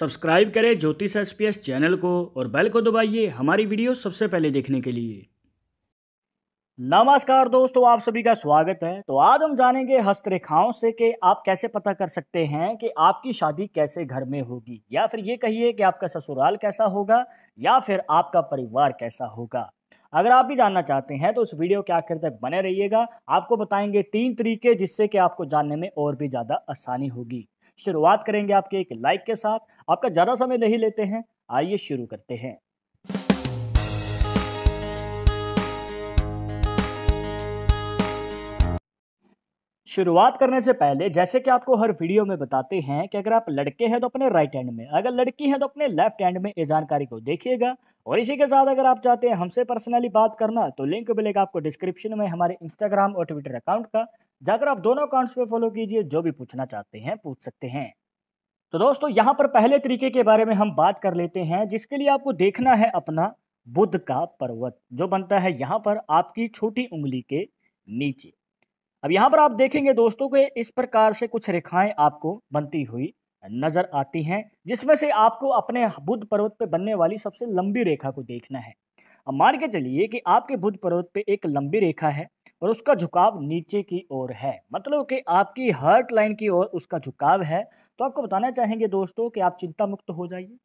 subscribe करें ज्योतिष S P S channel को और बेल को दबाइए हमारी वीडियो सबसे पहले देखने के लिए नमस्कार दोस्तों आप सभी का स्वागत है तो आज हम जानेंगे हस्तरेखाओं से कि आप कैसे पता कर सकते हैं कि आपकी शादी कैसे घर में होगी या फिर ये कहिए कि आपका ससुराल कैसा होगा या फिर आपका परिवार कैसा होगा अगर आप भी जानना चाहते हैं तो इस वीडियो के आखिर तक बने रहिएगा आपको बताएंगे तीन तरीके जिससे कि आपको जानने में और भी ज़्यादा आसानी होगी शुरुआत करेंगे आपके एक लाइक के साथ आपका ज़्यादा समय नहीं लेते हैं आइए शुरू करते हैं शुरुआत करने से पहले जैसे कि आपको हर वीडियो में बताते हैं कि अगर आप लड़के हैं तो अपने राइट हैंड में अगर लड़की है तो अपने लेफ्ट हैंड में ये जानकारी को देखिएगा और इसी के साथ अगर आप चाहते हैं हमसे पर्सनली बात करना तो लिंक मिलेगा आपको डिस्क्रिप्शन में हमारे इंस्टाग्राम और ट्विटर अकाउंट का जाकर आप दोनों अकाउंट्स पर फॉलो कीजिए जो भी पूछना चाहते हैं पूछ सकते हैं तो दोस्तों यहाँ पर पहले तरीके के बारे में हम बात कर लेते हैं जिसके लिए आपको देखना है अपना बुद्ध का पर्वत जो बनता है यहाँ पर आपकी छोटी उंगली के नीचे अब यहाँ पर आप देखेंगे दोस्तों के इस प्रकार से कुछ रेखाएं आपको बनती हुई नजर आती हैं जिसमें से आपको अपने बुद्ध पर्वत पे बनने वाली सबसे लंबी रेखा को देखना है अब मान के चलिए कि आपके बुद्ध पर्वत पे एक लंबी रेखा है और उसका झुकाव नीचे की ओर है मतलब कि आपकी हर्ट लाइन की ओर उसका झुकाव है तो आपको बताना चाहेंगे दोस्तों कि आप चिंता मुक्त हो जाइए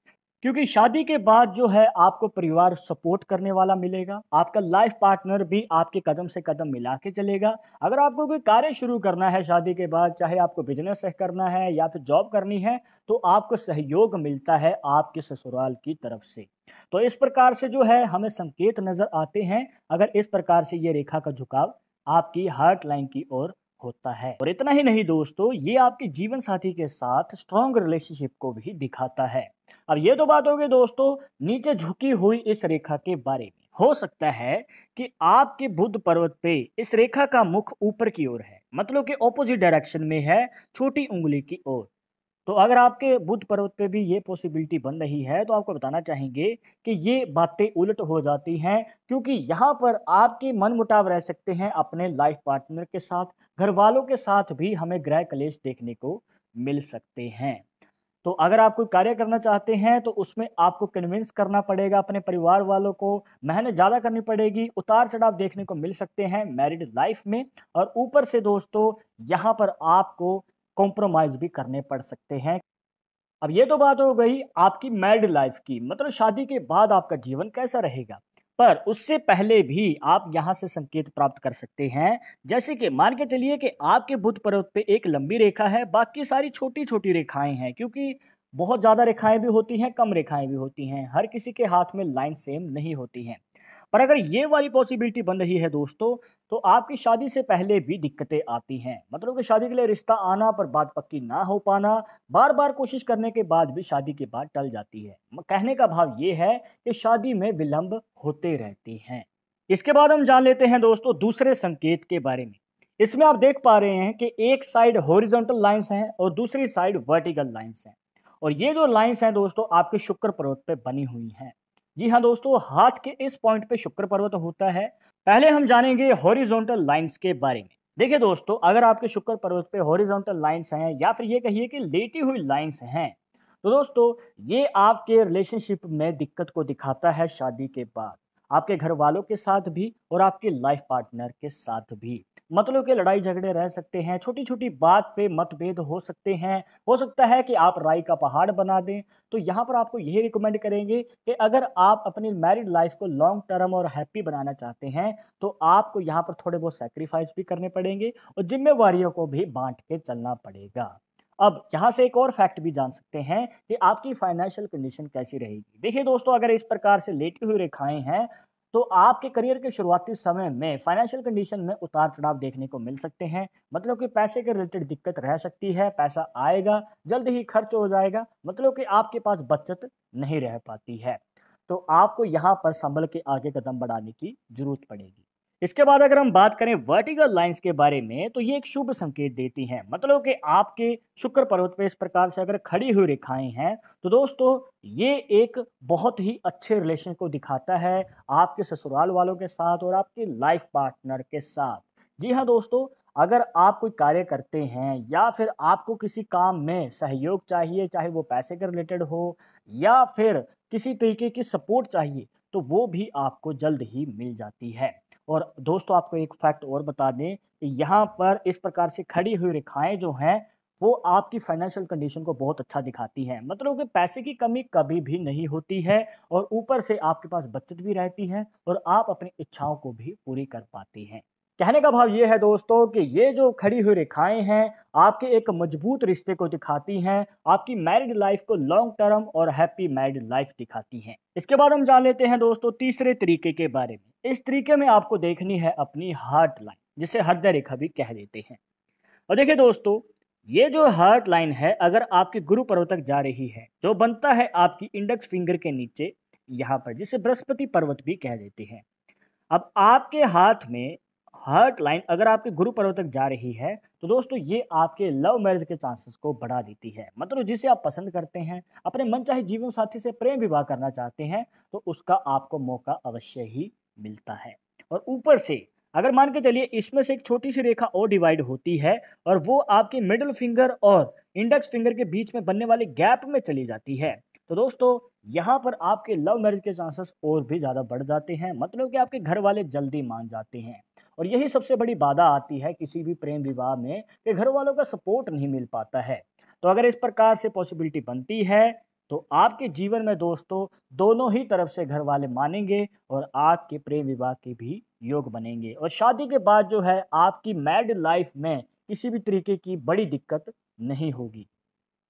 क्योंकि शादी के बाद जो है आपको परिवार सपोर्ट करने वाला मिलेगा आपका लाइफ पार्टनर भी आपके कदम से कदम मिला के चलेगा अगर आपको कोई कार्य शुरू करना है शादी के बाद चाहे आपको बिजनेस करना है या फिर जॉब करनी है तो आपको सहयोग मिलता है आपके ससुराल की तरफ से तो इस प्रकार से जो है हमें संकेत नज़र आते हैं अगर इस प्रकार से ये रेखा का झुकाव आपकी हार्ट लाइन की ओर होता है और इतना ही नहीं दोस्तों ये आपके जीवन साथी के साथ स्ट्रॉन्ग रिलेशनशिप को भी दिखाता है अब ये तो बात होगी दोस्तों नीचे झुकी हुई इस रेखा के बारे में हो सकता है कि आपके बुद्ध पर्वत पे इस रेखा का मुख ऊपर की ओर है मतलब कि ऑपोजिट डायरेक्शन में है छोटी उंगली की ओर तो अगर आपके बुद्ध पर्वत पे भी ये पॉसिबिलिटी बन रही है तो आपको बताना चाहेंगे कि ये बातें उलट हो जाती हैं क्योंकि यहाँ पर आपके मन मुटाव रह सकते हैं अपने लाइफ पार्टनर के साथ घर वालों के साथ भी हमें ग्रह कलेश देखने को मिल सकते हैं तो अगर आप कोई कार्य करना चाहते हैं तो उसमें आपको कन्विंस करना पड़ेगा अपने परिवार वालों को मेहनत ज़्यादा करनी पड़ेगी उतार चढ़ाव देखने को मिल सकते हैं मैरिड लाइफ में और ऊपर से दोस्तों यहाँ पर आपको कॉम्प्रोमाइज़ भी करने पड़ सकते हैं अब ये तो बात हो गई आपकी मैरिड लाइफ की मतलब शादी के बाद आपका जीवन कैसा रहेगा पर उससे पहले भी आप यहाँ से संकेत प्राप्त कर सकते हैं जैसे कि मान के चलिए कि आपके बुध पर्वत पे एक लंबी रेखा है बाकी सारी छोटी छोटी रेखाएं हैं क्योंकि बहुत ज़्यादा रेखाएं भी होती हैं कम रेखाएं भी होती हैं हर किसी के हाथ में लाइन सेम नहीं होती हैं पर अगर ये वाली पॉसिबिलिटी बन रही है दोस्तों तो आपकी शादी से पहले भी दिक्कतें आती हैं मतलब कि शादी के लिए रिश्ता आना पर बात पक्की ना हो पाना बार बार कोशिश करने के बाद भी शादी के बाद टल जाती है कहने का भाव ये है कि शादी में विलंब होते रहते हैं इसके बाद हम जान लेते हैं दोस्तों दूसरे संकेत के बारे में इसमें आप देख पा रहे हैं कि एक साइड होरिजेंटल लाइंस हैं और दूसरी साइड वर्टिकल लाइंस हैं और ये जो लाइंस हैं दोस्तों आपके शुक्र पर्वत पे बनी हुई हैं जी हाँ दोस्तों हाथ के इस पॉइंट पे शुक्र पर्वत तो होता है पहले हम जानेंगे हॉरिजॉन्टल लाइंस के बारे में देखिए दोस्तों अगर आपके शुक्र पर्वत पे हॉरिजॉन्टल लाइंस हैं या फिर ये कहिए कि लेटी हुई लाइंस हैं तो दोस्तों ये आपके रिलेशनशिप में दिक्कत को दिखाता है शादी के बाद आपके घर वालों के साथ भी और आपके लाइफ पार्टनर के साथ भी मतलब के लड़ाई झगड़े रह सकते हैं छोटी छोटी बात पे मतभेद हो सकते हैं हो सकता है कि आप राय का पहाड़ बना दें तो यहाँ पर आपको यही रिकमेंड करेंगे कि अगर आप अपनी मैरिड लाइफ को लॉन्ग टर्म और हैप्पी बनाना चाहते हैं तो आपको यहाँ पर थोड़े बहुत सेक्रीफाइस भी करने पड़ेंगे और जिम्मेवारियों को भी बांट के चलना पड़ेगा अब यहाँ से एक और फैक्ट भी जान सकते हैं कि आपकी फाइनेंशियल कंडीशन कैसी रहेगी देखिए दोस्तों अगर इस प्रकार से लेटी हुई रेखाएं हैं तो आपके करियर के शुरुआती समय में फाइनेंशियल कंडीशन में उतार चढ़ाव देखने को मिल सकते हैं मतलब कि पैसे के रिलेटेड दिक्कत रह सकती है पैसा आएगा जल्द ही खर्च हो जाएगा मतलब कि आपके पास बचत नहीं रह पाती है तो आपको यहाँ पर संभल के आगे कदम बढ़ाने की जरूरत पड़ेगी इसके बाद अगर हम बात करें वर्टिकल लाइंस के बारे में तो ये एक शुभ संकेत देती हैं मतलब कि आपके शुक्र पर्वत पे इस प्रकार से अगर खड़ी हुई रेखाएं हैं तो दोस्तों ये एक बहुत ही अच्छे रिलेशन को दिखाता है आपके ससुराल वालों के साथ और आपके लाइफ पार्टनर के साथ जी हाँ दोस्तों अगर आप कोई कार्य करते हैं या फिर आपको किसी काम में सहयोग चाहिए चाहे वो पैसे के रिलेटेड हो या फिर किसी तरीके की सपोर्ट चाहिए तो वो भी आपको जल्द ही मिल जाती है और दोस्तों आपको एक फैक्ट और बता दें कि यहाँ पर इस प्रकार से खड़ी हुई रेखाएं जो हैं वो आपकी फाइनेंशियल कंडीशन को बहुत अच्छा दिखाती है मतलब कि पैसे की कमी कभी भी नहीं होती है और ऊपर से आपके पास बचत भी रहती है और आप अपनी इच्छाओं को भी पूरी कर पाती हैं कहने का भाव ये है दोस्तों कि ये जो खड़ी हुई रेखाएं हैं आपके एक मजबूत रिश्ते को दिखाती हैं आपकी मैरिड लाइफ को लॉन्ग टर्म और हैप्पी मैरिड लाइफ दिखाती हैं इसके बाद हम जान लेते हैं दोस्तों तीसरे तरीके के बारे में इस तरीके में आपको देखनी है अपनी हार्ट लाइन जिसे हृदय रेखा भी कह देते हैं और देखिये दोस्तों ये जो हार्ट लाइन है अगर आपके गुरु पर्व तक जा रही है जो बनता है आपकी इंडेक्स फिंगर के नीचे यहाँ पर जिसे बृहस्पति पर्वत भी कह देते हैं अब आपके हाथ में हर्ट लाइन अगर आपके गुरु पर्व तक जा रही है तो दोस्तों ये आपके लव मैरिज के चांसेस को बढ़ा देती है मतलब जिसे आप पसंद करते हैं अपने मन चाहे जीवन साथी से प्रेम विवाह करना चाहते हैं तो उसका आपको मौका अवश्य ही मिलता है और ऊपर से अगर मान के चलिए इसमें से एक छोटी सी रेखा और डिवाइड होती है और वो आपके मिडल फिंगर और इंडेक्स फिंगर के बीच में बनने वाले गैप में चली जाती है तो दोस्तों यहाँ पर आपके लव मैरिज के चांसेस और भी ज़्यादा बढ़ जाते हैं मतलब कि आपके घर वाले जल्दी मान जाते हैं और यही सबसे बड़ी बाधा आती है किसी भी प्रेम विवाह में कि घर वालों का सपोर्ट नहीं मिल पाता है तो अगर इस प्रकार से पॉसिबिलिटी बनती है तो आपके जीवन में दोस्तों दोनों ही तरफ से घर वाले मानेंगे और आपके प्रेम विवाह के भी योग बनेंगे और शादी के बाद जो है आपकी मैड लाइफ में किसी भी तरीके की बड़ी दिक्कत नहीं होगी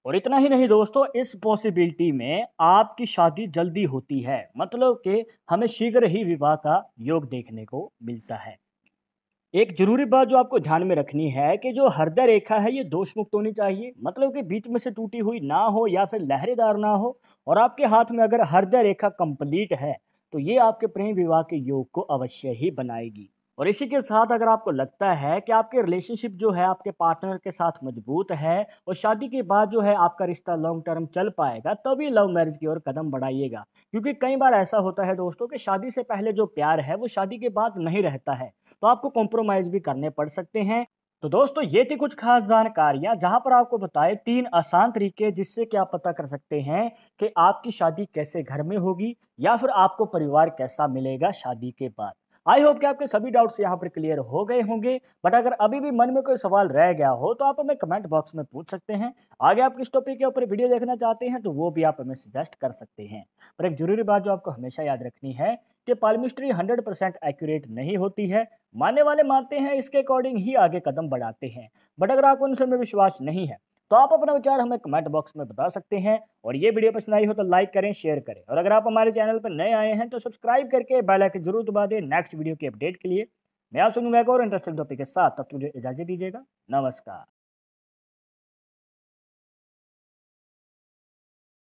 और इतना ही नहीं दोस्तों इस पॉसिबिलिटी में आपकी शादी जल्दी होती है मतलब कि हमें शीघ्र ही विवाह का योग देखने को मिलता है एक जरूरी बात जो आपको ध्यान में रखनी है कि जो हृदय रेखा है ये दोष मुक्त होनी चाहिए मतलब कि बीच में से टूटी हुई ना हो या फिर लहरेदार ना हो और आपके हाथ में अगर हृदय रेखा कंप्लीट है तो ये आपके प्रेम विवाह के योग को अवश्य ही बनाएगी और इसी के साथ अगर आपको लगता है कि आपके रिलेशनशिप जो है आपके पार्टनर के साथ मजबूत है और शादी के बाद जो है आपका रिश्ता लॉन्ग टर्म चल पाएगा तभी लव मैरिज की ओर कदम बढ़ाइएगा क्योंकि कई बार ऐसा होता है दोस्तों कि शादी से पहले जो प्यार है वो शादी के बाद नहीं रहता है तो आपको कॉम्प्रोमाइज़ भी करने पड़ सकते हैं तो दोस्तों ये थी कुछ खास जानकारियां जहां पर आपको बताए तीन आसान तरीके जिससे कि आप पता कर सकते हैं कि आपकी शादी कैसे घर में होगी या फिर आपको परिवार कैसा मिलेगा शादी के बाद आई होप कि आपके सभी डाउट्स यहाँ पर क्लियर हो गए होंगे बट अगर अभी भी मन में कोई सवाल रह गया हो तो आप हमें कमेंट बॉक्स में पूछ सकते हैं आगे आप किस टॉपिक के ऊपर वीडियो देखना चाहते हैं तो वो भी आप हमें सजेस्ट कर सकते हैं पर एक जरूरी बात जो आपको हमेशा याद रखनी है कि पालमिस्ट्री हंड्रेड परसेंट एक्यूरेट नहीं होती है मानने वाले मानते हैं इसके अकॉर्डिंग ही आगे कदम बढ़ाते हैं बट अगर आपको उनसे में विश्वास नहीं है तो आप अपना विचार हमें कमेंट बॉक्स में बता सकते हैं और ये वीडियो पसंद आई हो तो लाइक करें शेयर करें और अगर आप हमारे चैनल पर नए आए हैं तो सब्सक्राइब करके बेल आइकन जरूर दबा दें नेक्स्ट वीडियो की अपडेट के लिए मैं आप सुनूंगा एक और इंटरेस्टिंग टॉपिक के साथ तब मुझे इजाजत दीजिएगा नमस्कार